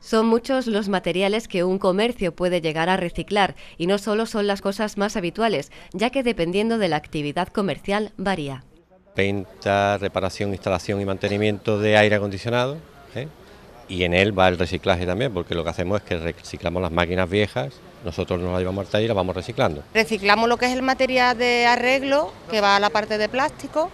Son muchos los materiales que un comercio puede llegar a reciclar y no solo son las cosas más habituales, ya que dependiendo de la actividad comercial varía. Pinta, reparación, instalación y mantenimiento de aire acondicionado ¿eh? y en él va el reciclaje también, porque lo que hacemos es que reciclamos las máquinas viejas, nosotros nos las llevamos a taller y las vamos reciclando. Reciclamos lo que es el material de arreglo que va a la parte de plástico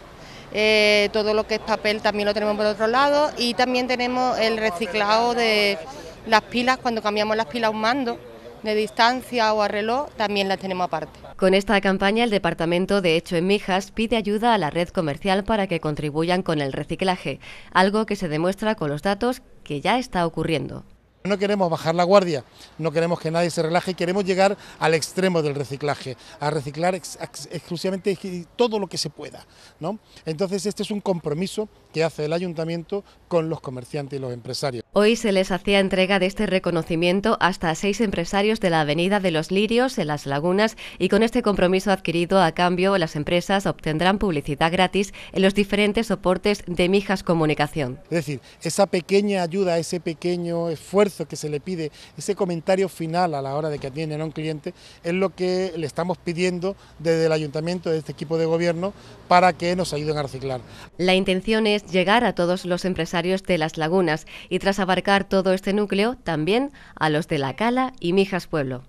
eh, todo lo que es papel también lo tenemos por otro lado y también tenemos el reciclado de las pilas, cuando cambiamos las pilas a un mando de distancia o a reloj, también las tenemos aparte. Con esta campaña, el Departamento de Hecho en Mijas pide ayuda a la red comercial para que contribuyan con el reciclaje, algo que se demuestra con los datos que ya está ocurriendo. No queremos bajar la guardia, no queremos que nadie se relaje, queremos llegar al extremo del reciclaje, a reciclar exclusivamente todo lo que se pueda. Entonces este es un compromiso que hace el ayuntamiento con los comerciantes y los empresarios. Hoy se les hacía entrega de este reconocimiento hasta seis empresarios de la Avenida de los Lirios en Las Lagunas y con este compromiso adquirido a cambio las empresas obtendrán publicidad gratis en los diferentes soportes de Mijas Comunicación. Es decir, esa pequeña ayuda, ese pequeño esfuerzo que se le pide, ese comentario final a la hora de que atienden a un cliente es lo que le estamos pidiendo desde el ayuntamiento, desde este equipo de gobierno, para que nos ayuden a reciclar. La intención es llegar a todos los empresarios de las lagunas y tras abarcar todo este núcleo, también a los de La Cala y Mijas Pueblo.